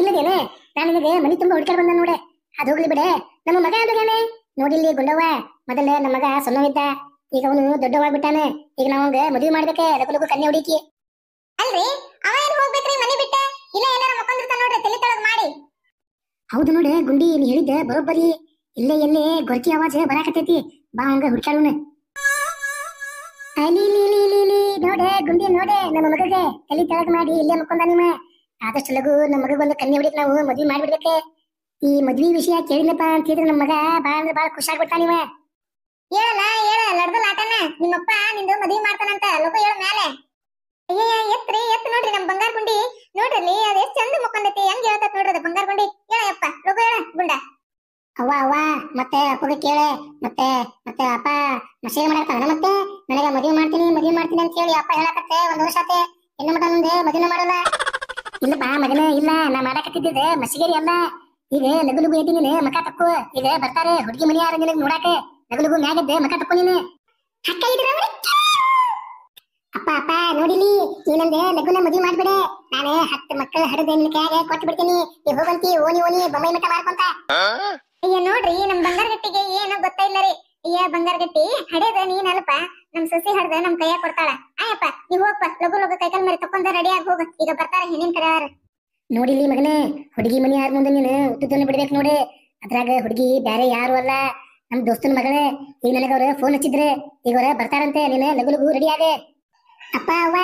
ಇಲ್ಲದೇನೆ ನಾನು ನಿನಗೆ ಮನಿ ತುಂಬಾ ಹುಡ್ಕೊಂಡು ಬಂದ ನೋಡೆ ಅದು ಹೋಗ್ಲಿ ಬಿಡೆ ನಮ್ಮ ಮಗ ಆದಗಾನೆ ನೋಡಿಲ್ಲಿ ಗುಂಡವ್ವ ಮೊದಲು ನಮ್ಮ ಮಗ ಸೊನ್ನವಿದ್ದ ಈಗ ಅವನು ದೊಡ್ಡವಾಗ್ಬಿಟ್ಟಾನೆ ಈಗ ನಾವು ಮದುವೆ ಮಾಡ್ಬೇಕೆ ಲಗು ಕನ್ನೆ ಹುಡುಕಿ ಅಲ್ರಿ ಅವ ಏನ್ ಹೋಗ್ಬೇಕ್ರಿ ಮನೆ ಬಿಟ್ಟ ಇಲ್ಲ ಏನಾರ ಮಕ್ಕೊಂಡಿರ್ತಾನ ನೋಡ್ರಿ ತಲೆ ತಳಗ್ ಮಾಡಿ ಹೌದು ನೋಡಿ ಗುಂಡಿ ನೀ ಹೇಳಿದ್ದೆ ಬರೋಬ್ಬರಿ ಇಲ್ಲೇ ಎಲ್ಲೇ ಗೊರ್ಕಿ ಆವಾಜ್ ಬರಾಕತೈತಿ ಬಾ ಹಂಗ ಹುಡ್ಕಾಡೋಣ ಅಲಿ ಲೀಲಿ ನೋಡೆ ಗುಂಡಿ ನೋಡೆ ನಮ್ಮ ಮಗಗೆ ತಲೆ ತಳಗ್ ಮಾಡಿ ಇಲ್ಲೇ ಮಕ್ಕೊಂಡ ನಿಮ್ಮ ಆದಷ್ಟು ಲಗು ನಮ್ಮ ಮಗಗೊಂದು ಕನ್ಯೆ ಹೊಡಿಕ್ ನಾವು ಮದ್ವಿ ಮಾಡ್ಬಿಡ್ಬೇಕೆ ಈ ಮದ್ವಿ ವಿಷಯ ಕೇಳಿದ್ನಪ್ಪ ಅಂತ ಹೇಳಿದ್ರೆ ನಮ್ಮ ಮಗ ಬಾಳ ಅಂದ್ರೆ ಬಾಳ ಖುಷಿ ಆಗ್ಬಿಡ್ತಾನಿವ ಹೇಳಲ್ಲ ಹೇಳ ಲಡ್ದಲ್ ಲಾಟನ ನಿಮ್ಮಪ್ಪ ನಿಂದು ಮದ್ವಿ ಮಾಡ್ತಾನಂತ ಲಘು ಹೇಳ ಮೇಲೆ ಅಯ್ಯಯ್ಯ ಎತ್ರಿ ಎತ್ ನೋಡ್ರಿ ನಮ್ ಬಂಗಾರ ಗುಂಡಿ ನೋಡ್ರಿ ಅದ ಎಷ್ಟ್ ಚಂದ ಮುಕ್ಕೊಂಡೈತಿ ಹೆಂಗ್ ಹೇಳ್ತತ್ ನೋಡ್ರಿ ಅದ ಬಂಗಾರ ಗುಂಡಿ ಹೇಳಪ್ಪ ಲಘು ಹೇಳ ಗುಂಡ ಅವ್ವ ಅವ್ವ ಮತ್ತೆ ಅಪ್ಪಗ ಕೇಳ ಮತ್ತೆ ಮತ್ತೆ ಅಪ್ಪ ಮಸೀದಿ ಮಾಡಾಕ್ತಾನ ಮತ್ತೆ ನನಗೆ ಮದುವೆ ಮಾಡ್ತೀನಿ ಮದುವೆ ಮಾಡ್ತೀನಿ ಅಂತ ಹೇಳಿ ಅಪ್ಪ ಹೇಳಕತ್ತೆ ಒಂದ್ ವರ್ಷ ಆತೆ ಹೆಣ್ಣು ಮಟ್ಟ ಮುಂದೆ ಮದುವೆ ಮಾಡಲ್ಲ ಇಲ್ಲಪ್ಪ ಮಗನ ಇಲ್ಲ ನಾ ಮಾಡಾಕತ್ತಿದ್ದೆ ಮಸಿಗೇರಿ ಅಲ್ಲ ಈಗ ಲಗು ಲಗು ಎದ್ದಿ ನೀನು ಮಕ ತಕ್ಕು ಈಗ ಬರ್ತಾರೆ ಹುಡುಗಿ ಮನೆ ನಿನಗೆ ನೋಡಾಕ ಲಗು ಲಗು ಮ್ಯಾಗದ್ದೆ ಮಕ ತಕ್ಕು ನೀನು ಅಕ್ಕ ಅಪ್ಪ ಅಪ್ಪ ನೋಡಿಲಿ ನೀನಂದೆ ಲಗುನ ಮದುವೆ ಮಾಡ್ಬಿಡೆ ನಾನು ಹತ್ತು ಮಕ್ಕಳ ಹಡದೆ ನಿನ್ನ ಕೈಯಾಗ ಕೊಟ್ಟು ಬಿಡ್ತೀನಿ ಈ ಹೋಗಂತಿ ಓನಿ ಓನಿ ಬೊಮ್ಮೆ ಮಠ ಮಾಡ್ಕೊಂತ ಅಯ್ಯ ನೋಡ್ರಿ ನಮ್ ಬಂಗಾರ ಗಟ್ಟಿಗೆ ಏನೋ ಗೊತ್ತಾ ಇಲ್ಲ ರೀ ಅಯ್ಯ ಬಂಗಾರ ಗಟ್ಟಿ ಹಡೆದ ನೀನಲ್ಪ ನಮ್ ಸಸಿ ಹಡ್ದ ನಮ್ ಕೈಯ ಕೊಡ್ತಾಳ ಆಯಪ್ಪ ನೀವ್ ಹೋಗಪ್ಪ ಲಗು ಲಗು ಕೈಕಲ್ ಮೇಲೆ ತಕೊಂಡ ರೆಡಿ ಆಗಿ ಹೋಗ ಈಗ ಬರ್ತಾರ ಹೆಣ್ಣಿನ ಕರೆಯಾರ ನೋಡಿಲಿ ಮಗನೇ ಹುಡುಗಿ ಮನಿ ಯಾರ ಮುಂದೆ ನೀನು ಉತ್ತುದನ್ನು ಬಿಡ್ಬೇಕು ನೋಡಿ ಅದ್ರಾಗ ಹುಡುಗಿ ಬ್ಯಾರೆ ಯಾರು ಅಲ್ಲ ನಮ್ ದೋಸ್ತನ ಮಗಳೇ ಈಗ ನನಗ ಫೋನ್ ಹಚ್ಚಿದ್ರೆ ಈಗ ಅವ್ರ ಬರ್ತಾರಂತೆ ನೀನು ಲಗು ಲಗು ರೆಡಿ ಆಗೆ ಅಪ್ಪ ಅವ್ವ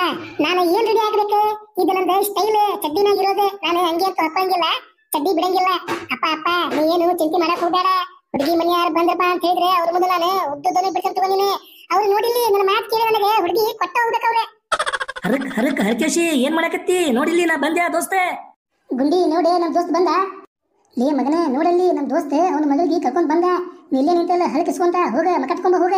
ನಾನು ಏನ್ ರೆಡಿ ಆಗ್ಬೇಕು ಇದು ನಂದು ಸ್ಟೈಲ್ ಚಡ್ಡಿನಾಗಿರೋದು ನಾನು ಹಂಗೆ ತೊಳ್ಕೊಂಗಿಲ್ಲ ಚಡ್ಡಿ ಬಿಡಂಗಿಲ್ಲ ಅಪ್ಪ ಅಪ್ಪ ನೀ ಏನು ಚಿಂತೆ ಮಾಡಕ್ ಹೋಗ್ಬೇಡ ಹುಡುಗಿ ಮನಿ ಯಾರು ಬಂದ್ರಪ್ಪ ಅಂತ ಹೇಳಿದ್ರೆ ಅವ್ರ ಮುಂದೆ ನಾನು ಉದ್ದುದನ್ನು ಬಿಡ್ಸಂತ ಬಂದಿನಿ ಅವ್ರು ನೋಡಿಲಿ ನನ್ನ ಮ್ಯಾಟ್ ಕೇಳಿ ನನಗೆ ಹುಡುಗಿ ಕೊಟ್ಟ ಹೋಗ್ಬೇಕು ಅವ್ರೆ ಹರಕ್ ಹರಕ್ ಹರಕೇಶಿ ಏನ್ ಮಾಡಕತ್ತಿ ನೋಡಿಲಿ ನಾ ಬಂದೆ ದೋಸ್ತೆ ಗುಂಡಿ ನೋಡೆ ನಮ್ಮ ದೋಸ್ತ್ ಬಂದ ಲೇ ಮಗನೇ ನೋಡಲ್ಲಿ ನಮ್ಮ ದೋಸ್ತ್ ಅವನ ಮಗಳಿಗೆ ಕರ್ಕೊಂಡು ಬಂದ ಇಲ್ಲೇ ನಿಂತಲ್ಲ ಹರಕಿಸ್ಕೊಂತ ಹೋಗ ಮಕಟ್ಕೊಂಬ ಹೋಗ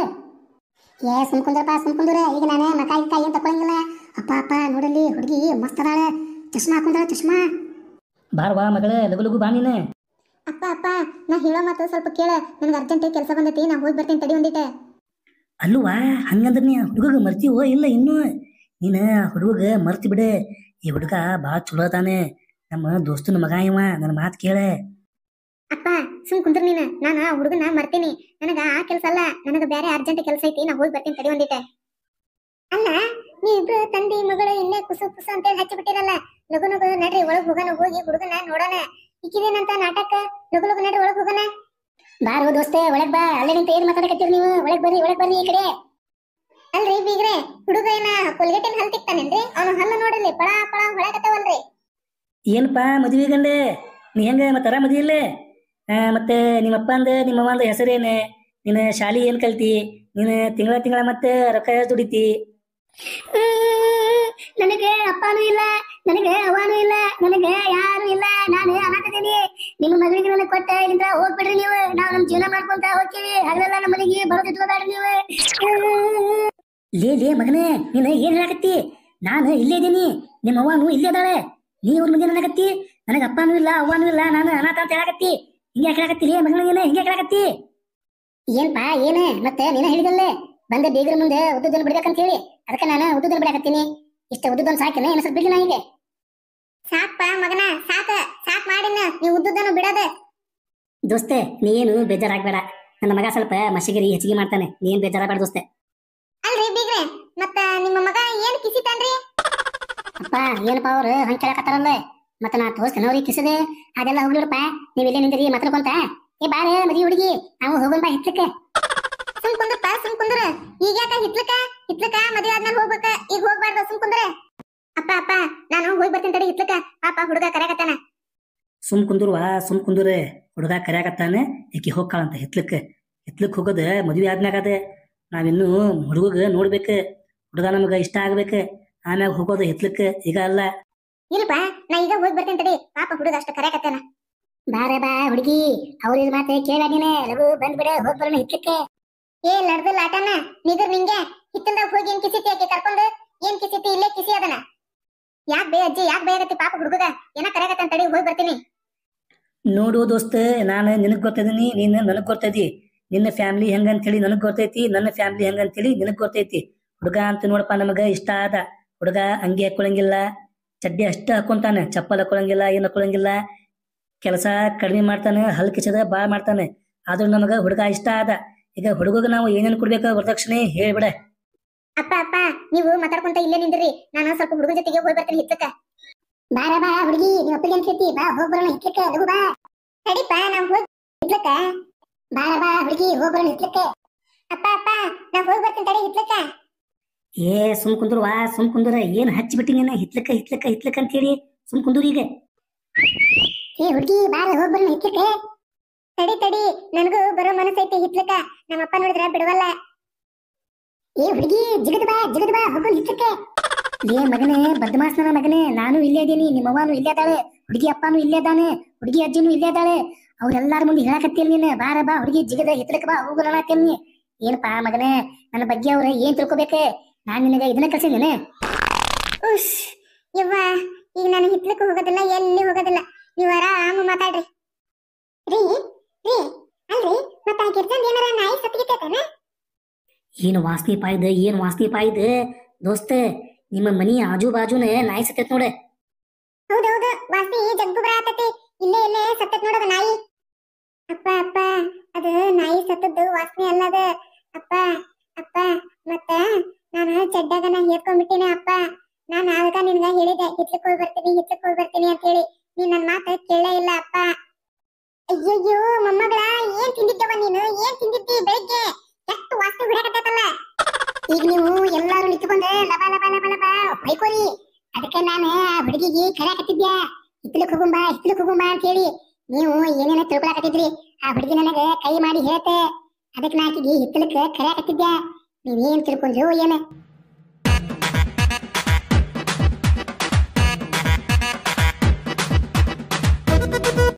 ಏ ಸುಮ್ಕುಂದ್ರಪ್ಪ ಸುಮ್ಕುಂದ್ರ ಈಗ ನಾನೇ ಮಕ ಇಕ್ಕ ಏನ್ ತಕೊಳಂಗಿಲ್ಲ ಅಪ್ಪ ಅಪ್ಪ ನೋಡಲ್ಲಿ ಹುಡುಗಿ ಮಸ್ತ್ ಅದಾಳೆ ಚಶ್ಮಾ ಹಾಕೊಂಡ ಚಶ್ಮಾ ಬಾರ್ ಬಾ ಮಗಳೇ ಲಗು ಲಗು ಬಾ ಅಪ್ಪ ಅಪ್ಪ ನಾ ಹೇಳೋ ಮಾತು ಸ್ವಲ್ಪ ಕೇಳ ನನಗೆ ಅರ್ಜೆಂಟ್ ಕೆಲಸ ಬಂದೈತಿ ನಾ ಹೋಗಿ ಬರ್ತೀನಿ ತಡಿ ಒಂದಿಟ್ಟೆ ಅಲ್ವಾ ಹಂಗಂದ್ರ ನೀ ಹುಡುಗ ಮರ್ತೀವೋ ಇಲ್ಲ ಇನ್ನೂ ನೀನು ಹುಡುಗ ಮರ್ತಿ ಬಿಡೆ ಈ ಹುಡುಗ ಬಾಳ ಚಲೋ ಅದಾನೆ ನಮ್ಮ ದೋಸ್ತನ ಮಗ ಇವ ನನ್ನ ಮಾತು ಕೇಳೆ ಅಪ್ಪ ಸುಮ್ ಕುಂದ್ರ ನೀನ ನಾನು ಆ ಹುಡುಗನ ಮರ್ತೀನಿ ನನಗ ಆ ಕೆಲಸ ಅಲ್ಲ ನನಗ ಬೇರೆ ಅರ್ಜೆಂಟ್ ಕೆಲಸ ಐತಿ ನಾ ಹೋಗಿ ಬರ್ತೀನಿ ತಡಿ ಒಂದಿಟ್ಟೆ ಅಲ್ಲ ನೀವಿಬ್ರು ತಂದೆ ಮಗಳು ಇನ್ನೇ ಕುಸ ಕುಸು ಅಂತ ಹಚ್ಚಿಬಿಟ್ಟಿರಲ್ಲ ಲಗು ನಗು ನಡ್ರಿ ಒಳಗ್ ಹೋಗೋಣ ಹೋಗಿ ಹುಡುಗನ ನೋಡೋಣ ಇಕ್ಕಿದಿನಂತ ನಾಟಕ ಲಗು ಲಗು ನಡ್ರಿ ಒಳಗ್ ಹೋಗನ ಬಾರು ದೋಸ್ತೆ ಒಳಗ್ ಬಾ ಅಲ್ಲೇ ನಿಂತ ಏನ್ ಮಾತಾಡಕತ್ತೀರಿ ನೀವು ಒಳಗ್ ಬರ್ರಿ ಒಳಗ್ ಬರ್ರಿ ಈ ಕಡೆ ಅಲ್ರಿ ಬೀಗ್ರೆ ಹುಡುಗ ಏನ ಕೊಲ್ಗೇಟಿನ ಹಲ್ ತಿಕ್ತಾನೇನ್ರಿ ಅವನು ಹಲ್ಲು ನೋಡಿರ್ಲಿ ಪಳ ಪಳ ಹೊಳಕತ್ತವಲ್ರಿ ಏನಪ್ಪ ಮದುವೆ ಗಂಡೆ ನೀ ಹೆಂಗ ಮತ್ತೆ ಆರಾಮ ಮದುವೆ ಮತ್ತೆ ನಿಮ್ಮ ಅಪ್ಪ ಅಂದ ನಿಮ್ಮ ಅಮ್ಮ ಅಂದ ಹೆಸರೇನೆ ನೀನು ಶಾಲಿ ಏನ್ ಕಲ್ತಿ ನಿನ್ನ ತಿಂಗಳ ತಿಂಗಳ ಮತ್ತೆ ರೊಕ್ಕ ದುಡಿತಿ ನನಗೆ ಅಪ್ಪನೂ ಇಲ್ಲ ನನಗೆ ಅವಾನು ಇಲ್ಲ ನನಗೆ ಯಾರು ಇಲ್ಲ ನಾನು ಅನ್ನಕತ್ತೀನಿ ನಿಮ್ಮ ಮಗಳಿಗೆ ನನಗೆ ಕೊಟ್ಟ ಇಲ್ಲಿಂದ ಹೋಗ್ಬಿಡ್ರಿ ನೀವು ನಾವು ನಮ್ಮ ಜೀವನ ಮಾಡ್ಕೊಂತ ಹೋಗ್ತೀವಿ ಹಗಲೆಲ್ಲ ನಮ್ಮ ಮನೆಗೆ ಬರೋದಿಟ್ಕೋಬೇಡ್ರಿ ನೀವು ಲೇ ಲೇ ಮಗನೇ ನೀನು ಏನ್ ನಾನು ಇಲ್ಲೇ ಇದೀನಿ ನಿಮ್ಮ ಅವ್ವನು ಇಲ್ಲೇ ಇದ್ದಾಳೆ ನೀ ಅವ್ರ ಮುಂದೆ ನನಗತ್ತಿ ನನಗೆ ಅಪ್ಪನೂ ಇಲ್ಲ ಅವ್ವನೂ ಇಲ್ಲ ನಾನು ಅನಾಥ ಅಂತ ಹೇಳಾಕತ್ತಿ ಹಿಂಗೆ ಹೇಳಕತ್ತಿ ಲೇ ಮಗನ ನೀನು ಹಿಂಗೆ ಹೇಳಕತ್ತಿ ಏನ್ಪಾ ಏನ ಮತ್ತೆ ನೀನ ಹೇಳಿದಲ್ಲೇ ಬಂದೆ ಬೀಗರ ಮುಂದೆ ಉದ್ದುದನ್ನು ಬಿಡ್ಬೇಕಂತ ಹೇಳಿ ಅದಕ್ಕೆ ನಾನು ಉದ್ದುದನ್ನು ಬಿಡಕತ್ತೀನಿ ಇಷ್ಟ ಉದ್ದುದನ್ನು ಸಾಕಿನ ಏನು ಸ್ವಲ್ಪ ಬಿಡ್ಲಿ ನಾ ಹಿಂಗೆ ಸಾಕ್ಪ ಮಗನ ಸಾಕ ಸಾಕ್ ಮಾಡಿನ ನೀ ಉದ್ದುದನ್ನು ಬಿಡದ ದೋಸ್ತೆ ನೀ ಏನು ಬೇಜಾರಾಗ್ಬೇಡ ನನ್ನ ಮಗ ಸ್ವಲ್ಪ ಮಸಿಗಿರಿ ಹೆಚ್ಚಿಗೆ ಮಾಡ್ತಾನೆ ನೀ ಏನ್ ಬೇಜಾರಾಗ್ಬೇಡ ದೋಸ್ತೆ ಅಲ್ರಿ ಬಿಗ್ರೆ ಮತ್ತ ನಿಮ್ಮ ಮಗ ಏನ್ ಕಿಸಿತಾನ್ರಿ ಅಪ್ಪ ಏನಪ್ಪ ಅವ್ರು ಹಂಗ ಕೇಳಕತ್ತಾರಲ್ಲ ಮತ್ತೆ ನಾ ತೋರಿಸ್ತೇನೆ ಕಿಸದೆ ಅದೆಲ್ಲ ಹೋಗ್ಲಿರಪ್ಪ ನೀವು ಇಲ್ಲೇ ನಿಂತಿರಿ ಮಾತ್ರಕೊಂತ ಏ ಬಾರೆ ಮದಿ ಹುಡುಗಿ ನಾವು ಹೋಗೋಣ ಬಾ ಸುಮ್ ಕುಂದ್ರಪ್ಪ ಸುಮ್ ಕುಂದ್ರ ಈಗ ಯಾಕ ಹಿತ್ಲಕ್ಕ ಹಿತ್ಲಕ್ಕ ಮದಿ ಆದ್ಮೇಲೆ ಹೋಗ್ಬೇಕ ಈಗ ಹೋಗ್ಬಾರ್ದ ಸುಮ್ ಕುಂದ್ರೆ ಅಪ್ಪ ಅಪ್ಪ ನಾನು ಹೋಗಿ ಬರ್ತೀನಿ ತಡಿ ಇತ್ಲಕ ಪಾಪ ಹುಡುಗ ಕರೆಯಾಗತ್ತಾನ ಸುಮ್ ಕುಂದುರ್ವಾ ಸುಮ್ ಕುಂದುರೆ ಹುಡುಗ ಕರೆಯಾಗತ್ತಾನೆ ಈಕಿ ಹೋಗ್ಕಾಳಂತ ಹಿತ್ಲಕ್ ಹಿತ್ಲಕ್ ಹೋಗೋದ ಮದುವೆ ಆದ್ಮ್ಯಾಗ ಅದೇ ನಾವಿನ್ನು ಹುಡುಗ ನೋಡ್ಬೇಕು ಹುಡುಗ ನಮಗ ಇಷ್ಟ ಆಗ್ಬೇಕು ಆಮ್ಯಾಗ ಹೋಗೋದು ಹಿತ್ಲಕ್ ಈಗ ಅಲ್ಲ ಇಲ್ಪ ನಾ ಈಗ ಹೋಗಿ ಬರ್ತೀನಿ ತಡಿ ಪಾಪ ಹುಡುಗ ಅಷ್ಟು ಕರೆಯಾಗತ್ತಾನ ಬಾರೆ ಬಾ ಹುಡುಗಿ ಅವ್ರ ಇದ್ ಮಾತೆ ಕೇಳ ಲಘು ಬಂದ್ಬಿಡ ಹೋಗ್ ಬರೋಣ ಹಿತ್ಲಕ್ಕೆ ಏ ನಡ್ದಲ್ಲ ಆಟನ ನಿದ್ರ ನಿಂಗೆ ಹಿತ್ತಲ್ದಾಗ ಹೋಗಿ ಏನ್ ಕಿಸಿತಿ ಆಕೆ ಕರ್ಕೊಂಡು ಏನ್ ಕಿಸಿತಿ ಇಲ್ಲೇ ಕಿಸಿ ಅದನ್ನ ಯಾಕೆ ಬೇ ಅಜ್ಜಿ ಯಾಕೆ ಆಗತ್ತೆ ಪಾಪ ಹುಡುಗ ಏನ ಅಂತ ಹೋಗಿ ಬರ್ತೀನಿ ನೋಡು ದೋಸ್ತ ನಾನು ನಿನಗ್ ಗೊತ್ತಿದೀನಿ ನೀನು ನನಗೆ ಗೊತ್ತೈತಿ ನಿನ್ನ ಫ್ಯಾಮಿಲಿ ಹೆಂಗ ಹೇಳಿ ನನಗೆ ಗೊತ್ತೈತಿ ನನ್ನ ಫ್ಯಾಮಿಲಿ ಹೇಳಿ ನಿನಗ್ ಗೊತ್ತೈತಿ ಹುಡುಗ ಅಂತ ನೋಡಪ್ಪ ನಮಗ ಇಷ್ಟ ಆದ ಹುಡುಗ ಅಂಗಿ ಹಾಕೊಳಂಗಿಲ್ಲ ಚಡ್ಡಿ ಅಷ್ಟ ಹಾಕೊಂತಾನೆ ಚಪ್ಪಲ್ ಹಾಕೊಳಂಗಿಲ್ಲ ಏನ್ ಹಾಕೊಳಂಗಿಲ್ಲ ಕೆಲಸ ಕಡಿಮೆ ಮಾಡ್ತಾನೆ ಹಲ್ ಕಿಚದ ಬಾಳ ಮಾಡ್ತಾನೆ ಆದ್ರೂ ನಮಗ ಹುಡುಗ ಇಷ್ಟ ಆದ ಈಗ ಹುಡುಗ ನಾವು ಏನೇನು ಕೊಡ್ಬೇಕು ವರದಕ್ಷಿಣೆ ಹೇಳ್ಬಿಡ ಅಪ್ಪ ಅಪ್ಪ ನೀವು ಮಾತಾಡ್ಕೊಂತ ಇಲ್ಲೇ ನಿಂದ್ರಿ ನಾನು ಸ್ವಲ್ಪ ಹುಡುಗ ಜೊತೆಗೆ ಹೋಗಿ ಬರ್ತೀನಿ ಹಿತ್ತಕ್ಕ ಬಾರ ಬಾ ಹುಡುಗಿ ನೀವ್ ಒಪ್ಪಿಗೆ ಅಂತ ಹೇಳ್ತಿ ಬಾ ಹೋಗ್ ಬರೋಣ ಹಿತ್ತಕ್ಕ ಅದು ಬಾ ನಡಿಪ ನಾವ್ ಹೋಗ್ ಹಿತ್ಲಕ್ಕ ಬಾರ ಬಾ ಹುಡುಗಿ ಹೋಗ್ ಬರೋಣ ಹಿತ್ಲಕ್ಕ ಅಪ್ಪ ಅಪ್ಪ ನಾ ಹೋಗಿ ಬರ್ತೀನಿ ತಡಿ ಹಿತ್ಲಕ್ಕ ಏ ಸುಮ್ ಕುಂದ್ರು ವಾ ಸುಮ್ ಕುಂದ್ರ ಏನ್ ಹಚ್ಚಿ ಬಿಟ್ಟಿನ ಹಿತ್ಲಕ್ಕ ಹಿತ್ಲಕ್ಕ ಹಿತ್ಲಕ್ಕ ಅಂತ ಹೇಳಿ ಸುಮ್ ಕುಂದ್ರು ಈಗ ಏ ಹುಡುಗಿ ಬಾರ ಹೋಗ್ ಬರೋಣ ಹಿತ್ಲಕ್ಕ ತಡಿ ತಡಿ ನನಗೂ ಬರೋ ಮನಸ್ಸೈತಿ ಹಿತ್ಲಕ್ಕ ನಮ್ಮಪ್ಪ ನೋಡಿದ್ರೆ ಬಿಡವಲ್ಲ ಏ ಹುಡುಗಿ ಜಿಗದ ಬಾ ಜಿಗದ ಬಾ ಹೋಗು ಏ ಮಗನೇ ಬದ್ಮಾಸ್ನ ಮಗನೇ ನಾನು ಇಲ್ಲೇ ಇದೀನಿ ನಿಮ್ಮ ಅವ್ವನು ಇಲ್ಲೇ ಅದಾಳೆ ಹುಡುಗಿ ಅಪ್ಪನು ಇಲ್ಲೇ ಇದ್ದಾನೆ ಹುಡುಗಿ ಅಜ್ಜಿನೂ ಇಲ್ಲೇ ಅದಾಳೆ ಅವ್ರೆಲ್ಲಾರ ಮುಂದೆ ಹೇಳಕತ್ತಿಲ್ ನೀನು ಬಾರ ಬಾ ಹುಡುಗಿ ಜಿಗದ ಹಿತ್ಲಕ್ ಬಾ ಹೋಗು ಅನ್ನತ್ತೀನಿ ಏನಪ್ಪಾ ಮಗನೇ ನನ್ನ ಬಗ್ಗೆ ಅವ್ರ ಏನ್ ತಿಳ್ಕೊಬೇಕೆ ನಾನ್ ನಿನಗೆ ಇದನ್ನ ಕಳ್ಸಿದ್ದೇನೆ ಉಶ್ ಯವ್ವ ಈಗ ನಾನು ಹಿತ್ಲಕ್ ಹೋಗೋದಿಲ್ಲ ಎಲ್ಲಿ ಹೋಗೋದಿಲ್ಲ ನೀವು ಆರಾಮ ಮಾತಾಡ್ರಿ ರೀ ರೀ ಅಲ್ರಿ ಮತ್ತೆ ಆ ಏನಾರ ನಾಯಿ ಸತ್ತಿಗೆ ಏನ್ ವಾಸ್ನಿ ಪಾಯ್ದು ಏನು ವಾಸ್ನಿ ಪಾಯ್ದು ದೋಸ್ತ ನಿಮ್ಮ ಮನಿ ಆಜು ಬಾಜುನ ನಾಯಿ ಸತ್ತೈತ್ ನೋಡ ಹೌದೌದು ವಾಸನೆ ಜಗ್ಗು ಬರಾತೈತಿ ಇಲ್ಲೇ ಇಲ್ಲೇ ಸತ್ತೈತ್ ನೋಡದ ನಾಯಿ ಅಪ್ಪ ಅಪ್ಪ ಅದು ನಾಯಿ ಸತ್ತದ್ದು ವಾಸನೆ ಅಲ್ಲದ ಅಪ್ಪ ಅಪ್ಪ ಮತ್ತ ನಾನು ಚಡ್ಡಾಗ ನಾ ಹೇಳ್ಕೊಂಡ್ಬಿಟ್ಟಿನಿ ಅಪ್ಪ ನಾನು ಆವಾಗ ನಿನ್ಗ ಹೇಳಿದೆ ಹಿತ್ಲಕ್ ಹೋಗಿ ಬರ್ತೀನಿ ಹಿತ್ಲಕ್ ಬರ್ತೀನಿ ಅಂತ ಹೇಳಿ ನೀನ್ ನನ್ನ ಮಾತ ಕೇಳೇ ಇಲ್ಲ ಅಪ್ಪ ಅಯ್ಯಯ್ಯೋ ಮೊಮ್ಮಗಳ ಏನ್ ತಿಂದಿದ್ದವ ನೀನು ಏನ್ ತಿಂದಿದ್ದಿ ಬೆಳಿಗ್ಗೆ ಈಗ ನೀವು ಎಲ್ಲಾರು ನಿಂತ್ಕೊಂಡು ಲಬ ಲಬ ಲಬ ಲಬ ಬೈಕೋರಿ ಅದಕ್ಕೆ ನಾನು ಆ ಹುಡುಗಿಗೆ ಕರೆಯಕತ್ತಿದ್ದೆ ಹಿತ್ತಲಕ್ಕೆ ಹೋಗುಂಬ ಹಿತ್ತಲಕ್ಕೆ ಹೋಗುಂಬ ಅಂತ ಹೇಳಿ ನೀವು ಏನೇನ ತಿಳ್ಕೊಳಕತ್ತಿದ್ರಿ ಆ ಹುಡುಗಿ ನನಗೆ ಕೈ ಮಾಡಿ ಹೇಳ್ತೆ ಅದಕ್ಕೆ ನಾ ಆಕಿಗೆ ಹಿತ್ತಲಕ್ಕೆ ಕರೆಯಕತ್ತಿದ್ದೆ ನೀವೇನ್ ತಿಳ್ಕೊಂಡ್ರು ಏನ